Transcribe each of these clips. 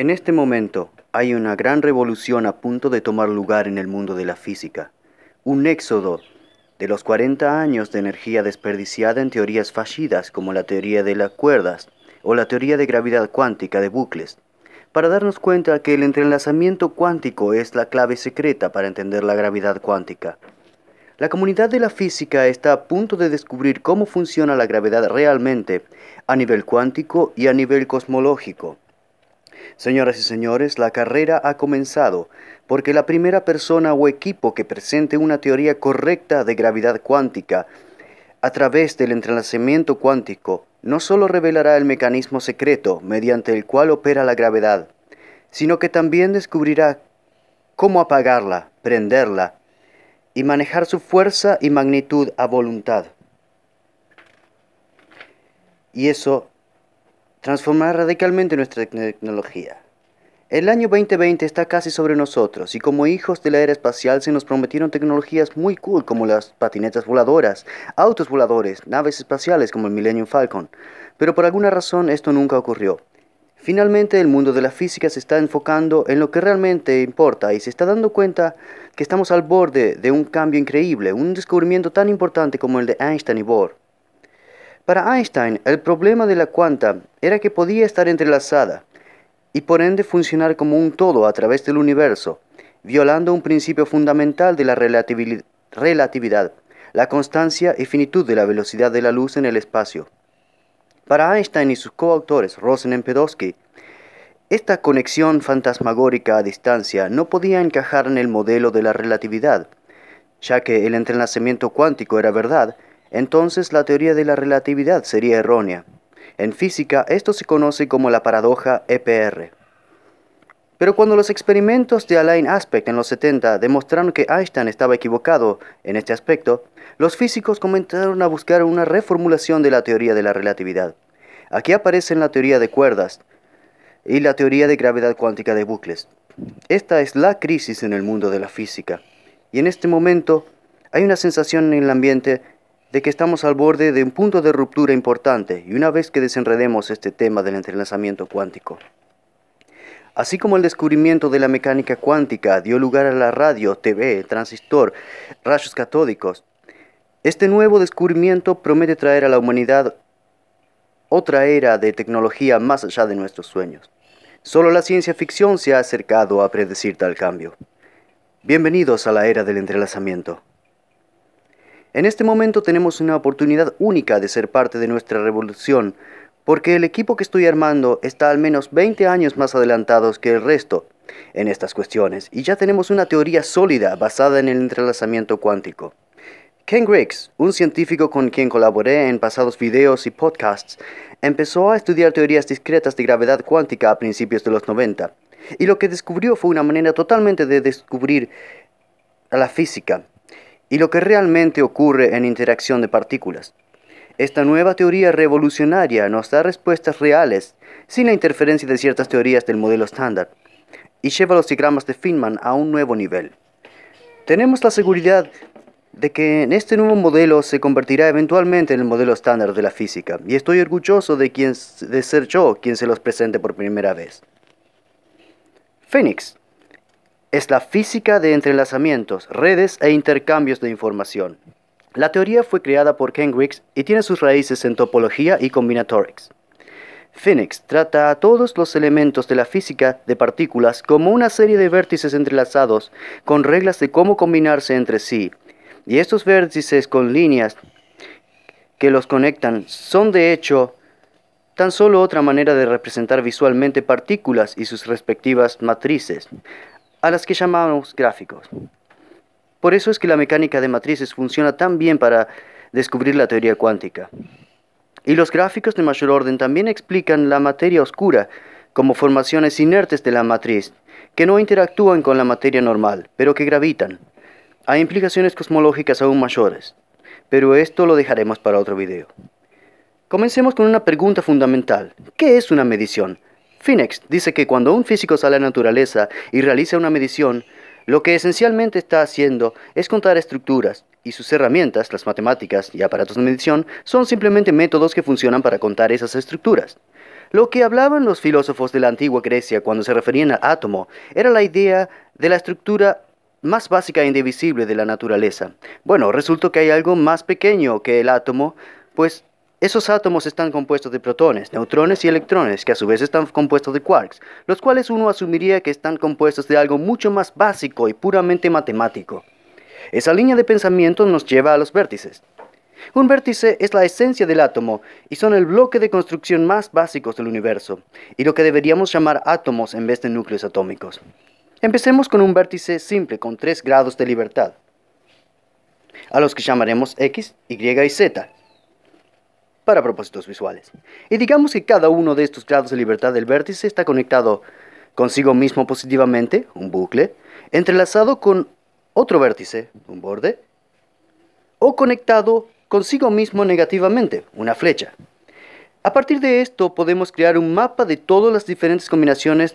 En este momento hay una gran revolución a punto de tomar lugar en el mundo de la física, un éxodo de los 40 años de energía desperdiciada en teorías fallidas como la teoría de las cuerdas o la teoría de gravedad cuántica de bucles, para darnos cuenta que el entrelazamiento cuántico es la clave secreta para entender la gravedad cuántica. La comunidad de la física está a punto de descubrir cómo funciona la gravedad realmente a nivel cuántico y a nivel cosmológico. Señoras y señores, la carrera ha comenzado, porque la primera persona o equipo que presente una teoría correcta de gravedad cuántica a través del entrelazamiento cuántico no solo revelará el mecanismo secreto mediante el cual opera la gravedad, sino que también descubrirá cómo apagarla, prenderla y manejar su fuerza y magnitud a voluntad. Y eso Transformar radicalmente nuestra tecnología. El año 2020 está casi sobre nosotros y como hijos de la era espacial se nos prometieron tecnologías muy cool como las patinetas voladoras, autos voladores, naves espaciales como el Millennium Falcon, pero por alguna razón esto nunca ocurrió. Finalmente el mundo de la física se está enfocando en lo que realmente importa y se está dando cuenta que estamos al borde de un cambio increíble, un descubrimiento tan importante como el de Einstein y Bohr. Para Einstein, el problema de la cuanta era que podía estar entrelazada y por ende funcionar como un todo a través del universo, violando un principio fundamental de la relatividad, la constancia y finitud de la velocidad de la luz en el espacio. Para Einstein y sus coautores Rosen y Pedosky, esta conexión fantasmagórica a distancia no podía encajar en el modelo de la relatividad, ya que el entrelazamiento cuántico era verdad, entonces la teoría de la relatividad sería errónea. En física esto se conoce como la paradoja EPR. Pero cuando los experimentos de Alain Aspect en los 70 demostraron que Einstein estaba equivocado en este aspecto, los físicos comenzaron a buscar una reformulación de la teoría de la relatividad. Aquí aparecen la teoría de cuerdas y la teoría de gravedad cuántica de bucles. Esta es la crisis en el mundo de la física. Y en este momento hay una sensación en el ambiente de que estamos al borde de un punto de ruptura importante y una vez que desenredemos este tema del entrelazamiento cuántico. Así como el descubrimiento de la mecánica cuántica dio lugar a la radio, TV, transistor, rayos catódicos, este nuevo descubrimiento promete traer a la humanidad otra era de tecnología más allá de nuestros sueños. Solo la ciencia ficción se ha acercado a predecir tal cambio. Bienvenidos a la era del entrelazamiento. En este momento tenemos una oportunidad única de ser parte de nuestra revolución, porque el equipo que estoy armando está al menos 20 años más adelantados que el resto en estas cuestiones, y ya tenemos una teoría sólida basada en el entrelazamiento cuántico. Ken Griggs, un científico con quien colaboré en pasados videos y podcasts, empezó a estudiar teorías discretas de gravedad cuántica a principios de los 90, y lo que descubrió fue una manera totalmente de descubrir la física, y lo que realmente ocurre en interacción de partículas. Esta nueva teoría revolucionaria nos da respuestas reales, sin la interferencia de ciertas teorías del modelo estándar, y lleva los diagramas de Feynman a un nuevo nivel. Tenemos la seguridad de que en este nuevo modelo se convertirá eventualmente en el modelo estándar de la física, y estoy orgulloso de, de ser yo quien se los presente por primera vez. Fénix es la física de entrelazamientos, redes e intercambios de información. La teoría fue creada por Ken y tiene sus raíces en topología y combinatorics. Phoenix trata a todos los elementos de la física de partículas como una serie de vértices entrelazados con reglas de cómo combinarse entre sí. Y estos vértices con líneas que los conectan son de hecho tan solo otra manera de representar visualmente partículas y sus respectivas matrices a las que llamamos gráficos. Por eso es que la mecánica de matrices funciona tan bien para descubrir la teoría cuántica. Y los gráficos de mayor orden también explican la materia oscura como formaciones inertes de la matriz, que no interactúan con la materia normal, pero que gravitan. Hay implicaciones cosmológicas aún mayores, pero esto lo dejaremos para otro video. Comencemos con una pregunta fundamental. ¿Qué es una medición? Phoenix dice que cuando un físico sale a la naturaleza y realiza una medición, lo que esencialmente está haciendo es contar estructuras, y sus herramientas, las matemáticas y aparatos de medición, son simplemente métodos que funcionan para contar esas estructuras. Lo que hablaban los filósofos de la antigua Grecia cuando se referían al átomo era la idea de la estructura más básica e indivisible de la naturaleza. Bueno, resultó que hay algo más pequeño que el átomo, pues esos átomos están compuestos de protones, neutrones y electrones, que a su vez están compuestos de quarks, los cuales uno asumiría que están compuestos de algo mucho más básico y puramente matemático. Esa línea de pensamiento nos lleva a los vértices. Un vértice es la esencia del átomo y son el bloque de construcción más básicos del universo, y lo que deberíamos llamar átomos en vez de núcleos atómicos. Empecemos con un vértice simple con tres grados de libertad, a los que llamaremos X, Y y Z, para propósitos visuales. Y digamos que cada uno de estos grados de libertad del vértice está conectado consigo mismo positivamente, un bucle, entrelazado con otro vértice, un borde, o conectado consigo mismo negativamente, una flecha. A partir de esto podemos crear un mapa de todas las diferentes combinaciones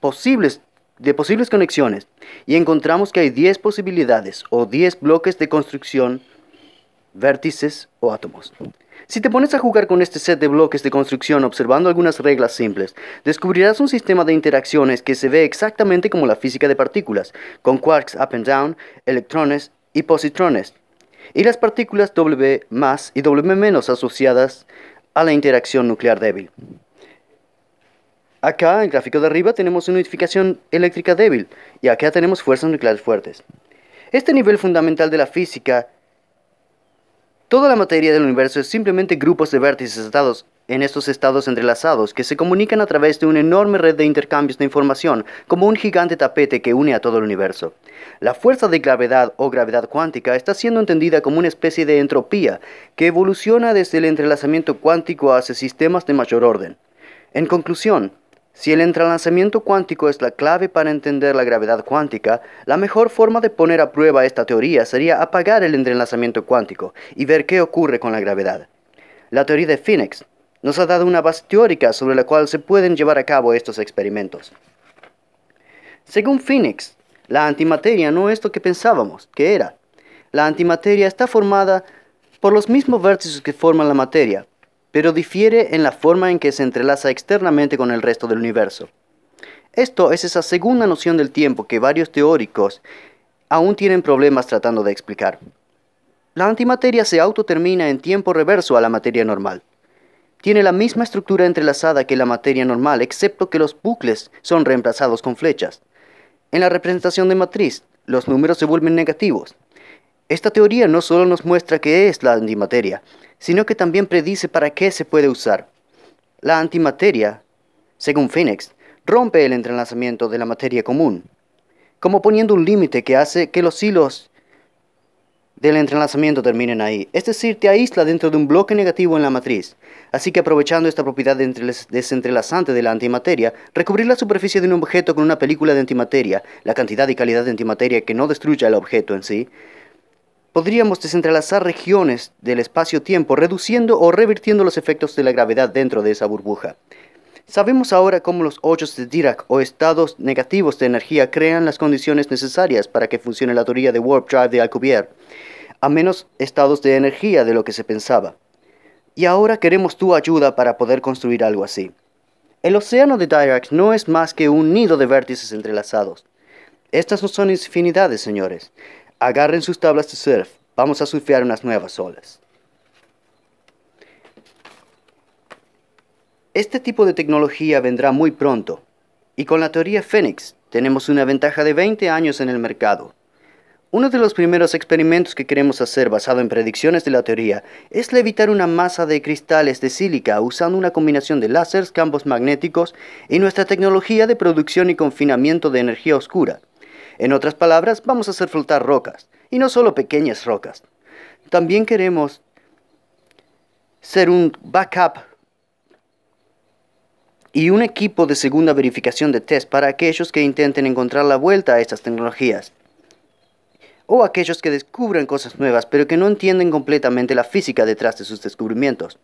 posibles de posibles conexiones y encontramos que hay 10 posibilidades o 10 bloques de construcción vértices o átomos. Si te pones a jugar con este set de bloques de construcción observando algunas reglas simples, descubrirás un sistema de interacciones que se ve exactamente como la física de partículas, con quarks up and down, electrones y positrones, y las partículas W más y W menos asociadas a la interacción nuclear débil. Acá, en el gráfico de arriba, tenemos una unificación eléctrica débil, y acá tenemos fuerzas nucleares fuertes. Este nivel fundamental de la física Toda la materia del universo es simplemente grupos de vértices estados en estos estados entrelazados que se comunican a través de una enorme red de intercambios de información, como un gigante tapete que une a todo el universo. La fuerza de gravedad o gravedad cuántica está siendo entendida como una especie de entropía que evoluciona desde el entrelazamiento cuántico hacia sistemas de mayor orden. En conclusión, si el entrelazamiento cuántico es la clave para entender la gravedad cuántica, la mejor forma de poner a prueba esta teoría sería apagar el entrelazamiento cuántico y ver qué ocurre con la gravedad. La teoría de Phoenix nos ha dado una base teórica sobre la cual se pueden llevar a cabo estos experimentos. Según Phoenix, la antimateria no es lo que pensábamos que era. La antimateria está formada por los mismos vértices que forman la materia, pero difiere en la forma en que se entrelaza externamente con el resto del universo. Esto es esa segunda noción del tiempo que varios teóricos aún tienen problemas tratando de explicar. La antimateria se autotermina en tiempo reverso a la materia normal. Tiene la misma estructura entrelazada que la materia normal, excepto que los bucles son reemplazados con flechas. En la representación de matriz, los números se vuelven negativos, esta teoría no solo nos muestra qué es la antimateria, sino que también predice para qué se puede usar. La antimateria, según Phoenix, rompe el entrelazamiento de la materia común, como poniendo un límite que hace que los hilos del entrelazamiento terminen ahí, es decir, te aísla dentro de un bloque negativo en la matriz. Así que aprovechando esta propiedad desentrelazante de la antimateria, recubrir la superficie de un objeto con una película de antimateria, la cantidad y calidad de antimateria que no destruya el objeto en sí, podríamos desentrelazar regiones del espacio-tiempo, reduciendo o revirtiendo los efectos de la gravedad dentro de esa burbuja. Sabemos ahora cómo los hoyos de Dirac o estados negativos de energía crean las condiciones necesarias para que funcione la teoría de Warp Drive de Alcubierre, a menos estados de energía de lo que se pensaba. Y ahora queremos tu ayuda para poder construir algo así. El océano de Dirac no es más que un nido de vértices entrelazados. Estas no son infinidades, señores. Agarren sus tablas de surf. Vamos a surfear unas nuevas olas. Este tipo de tecnología vendrá muy pronto. Y con la teoría Fénix tenemos una ventaja de 20 años en el mercado. Uno de los primeros experimentos que queremos hacer basado en predicciones de la teoría es levitar una masa de cristales de sílica usando una combinación de láseres, campos magnéticos y nuestra tecnología de producción y confinamiento de energía oscura. En otras palabras, vamos a hacer flotar rocas, y no solo pequeñas rocas. También queremos ser un backup y un equipo de segunda verificación de test para aquellos que intenten encontrar la vuelta a estas tecnologías o aquellos que descubran cosas nuevas pero que no entienden completamente la física detrás de sus descubrimientos.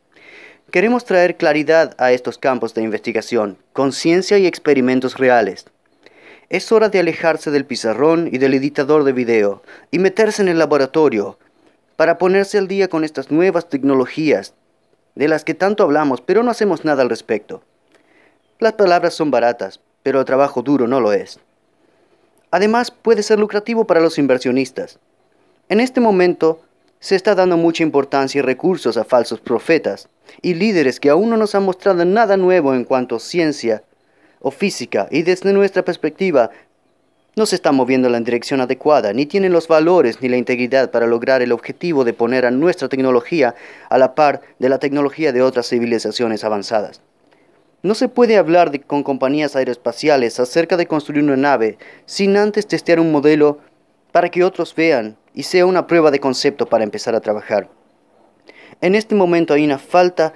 Queremos traer claridad a estos campos de investigación, conciencia y experimentos reales. Es hora de alejarse del pizarrón y del editador de video y meterse en el laboratorio para ponerse al día con estas nuevas tecnologías de las que tanto hablamos pero no hacemos nada al respecto. Las palabras son baratas, pero el trabajo duro no lo es. Además, puede ser lucrativo para los inversionistas. En este momento, se está dando mucha importancia y recursos a falsos profetas y líderes que aún no nos han mostrado nada nuevo en cuanto a ciencia o física y desde nuestra perspectiva no se está moviendo en la dirección adecuada, ni tienen los valores ni la integridad para lograr el objetivo de poner a nuestra tecnología a la par de la tecnología de otras civilizaciones avanzadas. No se puede hablar con compañías aeroespaciales acerca de construir una nave sin antes testear un modelo para que otros vean y sea una prueba de concepto para empezar a trabajar. En este momento hay una falta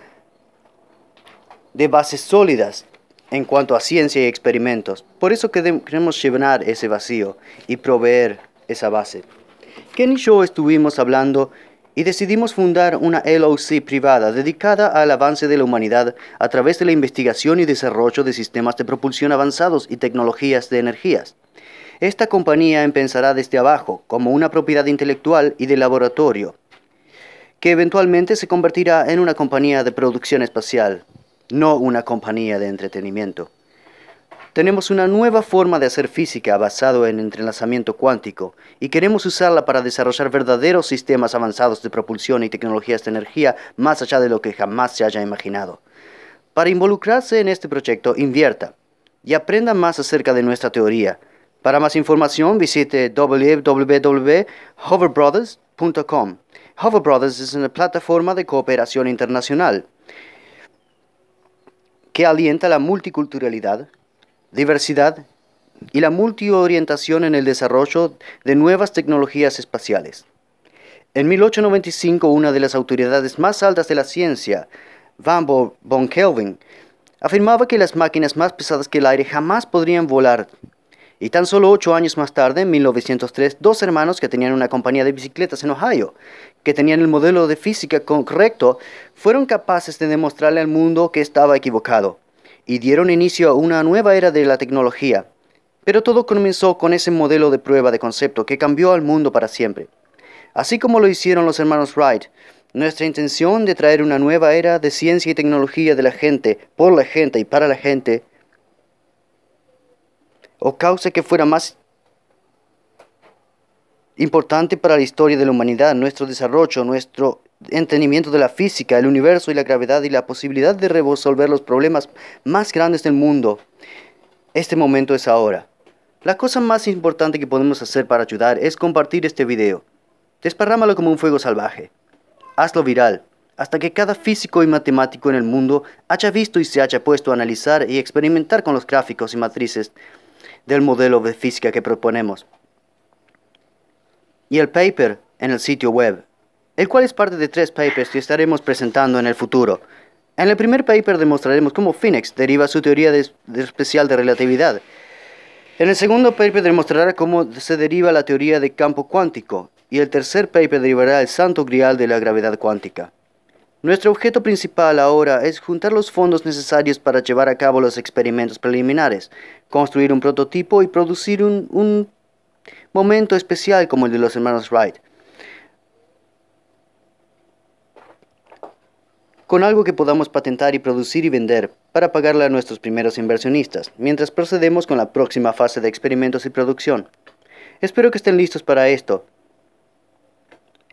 de bases sólidas en cuanto a ciencia y experimentos. Por eso queremos llenar ese vacío y proveer esa base. Ken y yo estuvimos hablando y decidimos fundar una LOC privada dedicada al avance de la humanidad a través de la investigación y desarrollo de sistemas de propulsión avanzados y tecnologías de energías. Esta compañía empezará desde abajo, como una propiedad intelectual y de laboratorio, que eventualmente se convertirá en una compañía de producción espacial no una compañía de entretenimiento. Tenemos una nueva forma de hacer física basada en entrelazamiento cuántico y queremos usarla para desarrollar verdaderos sistemas avanzados de propulsión y tecnologías de energía más allá de lo que jamás se haya imaginado. Para involucrarse en este proyecto, invierta y aprenda más acerca de nuestra teoría. Para más información, visite www.hoverbrothers.com. Hover es una plataforma de cooperación internacional que alienta la multiculturalidad, diversidad y la multiorientación en el desarrollo de nuevas tecnologías espaciales. En 1895, una de las autoridades más altas de la ciencia, Van von Kelvin, afirmaba que las máquinas más pesadas que el aire jamás podrían volar. Y tan solo ocho años más tarde, en 1903, dos hermanos que tenían una compañía de bicicletas en Ohio que tenían el modelo de física correcto, fueron capaces de demostrarle al mundo que estaba equivocado y dieron inicio a una nueva era de la tecnología. Pero todo comenzó con ese modelo de prueba de concepto que cambió al mundo para siempre. Así como lo hicieron los hermanos Wright, nuestra intención de traer una nueva era de ciencia y tecnología de la gente, por la gente y para la gente, o causa que fuera más importante para la historia de la humanidad, nuestro desarrollo, nuestro entendimiento de la física, el universo y la gravedad y la posibilidad de resolver los problemas más grandes del mundo. Este momento es ahora. La cosa más importante que podemos hacer para ayudar es compartir este video. Desparrámalo como un fuego salvaje. Hazlo viral, hasta que cada físico y matemático en el mundo haya visto y se haya puesto a analizar y experimentar con los gráficos y matrices del modelo de física que proponemos y el paper en el sitio web, el cual es parte de tres papers que estaremos presentando en el futuro. En el primer paper demostraremos cómo Phoenix deriva su teoría de, especial de relatividad. En el segundo paper demostrará cómo se deriva la teoría de campo cuántico y el tercer paper derivará el santo grial de la gravedad cuántica. Nuestro objeto principal ahora es juntar los fondos necesarios para llevar a cabo los experimentos preliminares, construir un prototipo y producir un, un momento especial como el de los hermanos Wright. Con algo que podamos patentar y producir y vender para pagarle a nuestros primeros inversionistas, mientras procedemos con la próxima fase de experimentos y producción. Espero que estén listos para esto.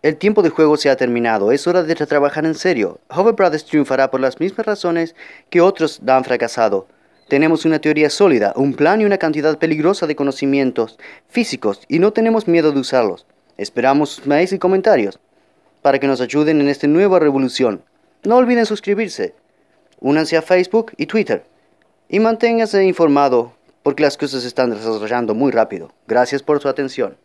El tiempo de juego se ha terminado, es hora de trabajar en serio. Hover Brothers triunfará por las mismas razones que otros han fracasado. Tenemos una teoría sólida, un plan y una cantidad peligrosa de conocimientos físicos y no tenemos miedo de usarlos. Esperamos sus mails y comentarios para que nos ayuden en esta nueva revolución. No olviden suscribirse, únanse a Facebook y Twitter y manténganse informado porque las cosas están desarrollando muy rápido. Gracias por su atención.